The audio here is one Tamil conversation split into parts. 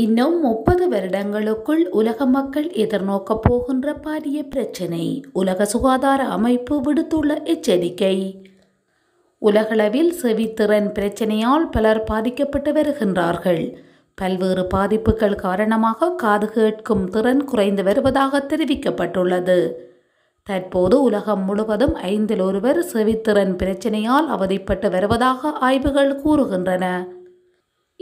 இன்னும் முப்பது வருடங்களுக்குள் உலக மக்கள் எதிர்நோக்கப் போகின்ற பாரிய பிரச்சினை உலக சுகாதார அமைப்பு விடுத்துள்ள எச்சரிக்கை உலகளவில் செவித்திறன் பிரச்சனையால் பலர் பாதிக்கப்பட்டு வருகின்றார்கள் பல்வேறு பாதிப்புகள் காரணமாக காது கேட்கும் திறன் குறைந்து வருவதாக தெரிவிக்கப்பட்டுள்ளது தற்போது உலகம் முழுவதும் ஐந்தில் ஒருவர் செவித்திறன் பிரச்சனையால் அவதிப்பட்டு வருவதாக ஆய்வுகள் கூறுகின்றன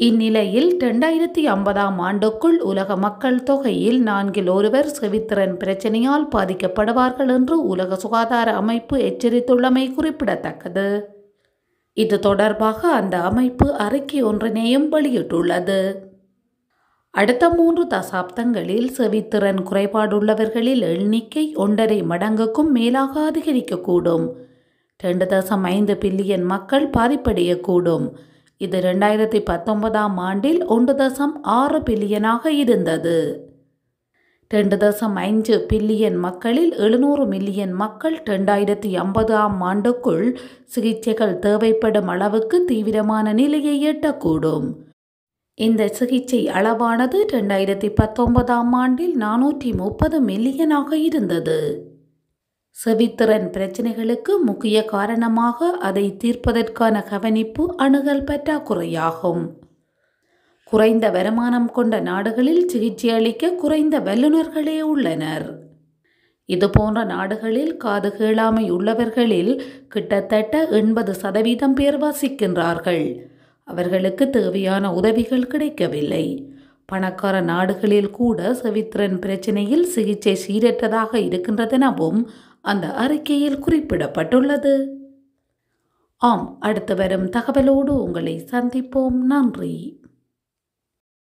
இந்நிலையில் இரண்டாயிரத்தி ஐம்பதாம் ஆண்டுக்குள் உலக மக்கள் தொகையில் நான்கில் ஒருவர் செவித்திறன் பிரச்சனையால் பாதிக்கப்படுவார்கள் என்று உலக சுகாதார அமைப்பு எச்சரித்துள்ளமை குறிப்பிடத்தக்கது இது தொடர்பாக அந்த அமைப்பு அறிக்கை ஒன்றினையும் வெளியிட்டுள்ளது அடுத்த மூன்று தசாப்தங்களில் செவித்திறன் குறைபாடுள்ளவர்களில் எண்ணிக்கை ஒன்றரை மடங்குக்கும் மேலாக அதிகரிக்கக்கூடும் ரெண்டு தசம் ஐந்து பில்லியன் மக்கள் பாதிப்படையக்கூடும் கூடும் இது ரெண்டாயிரத்தி பத்தொன்பதாம் ஆண்டில் ஒன்று தசம் ஆறு பில்லியனாக இருந்தது ரெண்டு தசம் ஐந்து பில்லியன் மக்களில் எழுநூறு மில்லியன் மக்கள் ரெண்டாயிரத்தி ஐம்பதாம் ஆண்டுக்குள் சிகிச்சைகள் தேவைப்படும் அளவுக்கு தீவிரமான நிலையை எட்டக்கூடும் இந்த சிகிச்சை அளவானது ரெண்டாயிரத்தி பத்தொன்பதாம் ஆண்டில் நானூற்றி முப்பது மில்லியனாக இருந்தது செவித்திறன் பிரச்சனைகளுக்கு முக்கிய காரணமாக அதை தீர்ப்பதற்கான கவனிப்பு அணுகல் பற்றாக்குறையாகும் குறைந்த வருமானம் கொண்ட நாடுகளில் சிகிச்சை அளிக்க குறைந்த வல்லுநர்களே உள்ளனர் இதுபோன்ற நாடுகளில் காது கேளாமை உள்ளவர்களில் கிட்டத்தட்ட எண்பது சதவீதம் பேர் வசிக்கின்றார்கள் அவர்களுக்கு தேவையான உதவிகள் கிடைக்கவில்லை பணக்கார நாடுகளில் கூட செவித்திறன் பிரச்சனையில் சிகிச்சை சீரற்றதாக இருக்கின்றதெனவும் அந்த அறிக்கையில் குறிப்பிடப்பட்டுள்ளது ஆம் அடுத்து வரும் தகவலோடு உங்களை சந்திப்போம் நன்றி